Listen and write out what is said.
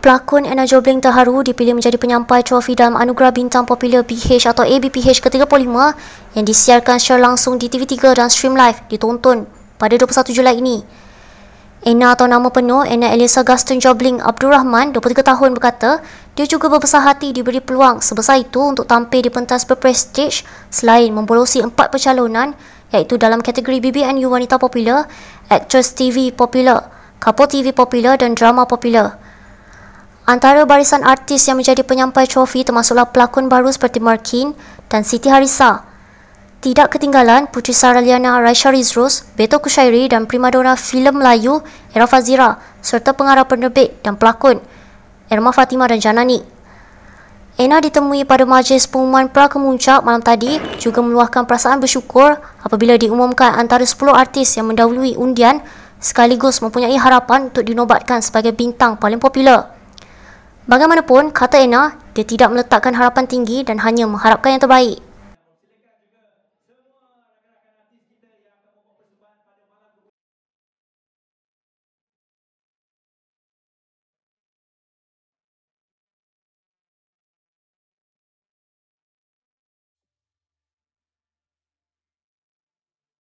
Pelakon Anna Jobling terharu dipilih menjadi penyampai trofi dalam anugerah bintang popular BH atau ABPH ke-35 yang disiarkan secara langsung di TV3 dan stream live ditonton pada 21 Julai ini. Anna atau nama penuh Anna Elisa Gaston Jobling Abdul Rahman, 23 tahun berkata, dia juga berbesar hati diberi peluang sebesar itu untuk tampil di pentas berprestij selain membolosi empat percalonan iaitu dalam kategori BBNU Wanita Popular, Actress TV Popular, kapur TV popular dan drama popular. Antara barisan artis yang menjadi penyampai trofi termasuklah pelakon baru seperti Markin dan Siti Harissa. Tidak ketinggalan Puteri Sarah Liana Raisha Rizros, Beto Kushairi dan primadona filem Melayu Era Fazira serta pengarah penerbit dan pelakon Irma Fatima dan Janani. Ena ditemui pada majlis pengumuman pra kemuncak malam tadi juga meluahkan perasaan bersyukur apabila diumumkan antara 10 artis yang mendahului undian sekaligus mempunyai harapan untuk dinobatkan sebagai bintang paling popular. Bagaimanapun, kata Anna, dia tidak meletakkan harapan tinggi dan hanya mengharapkan yang terbaik.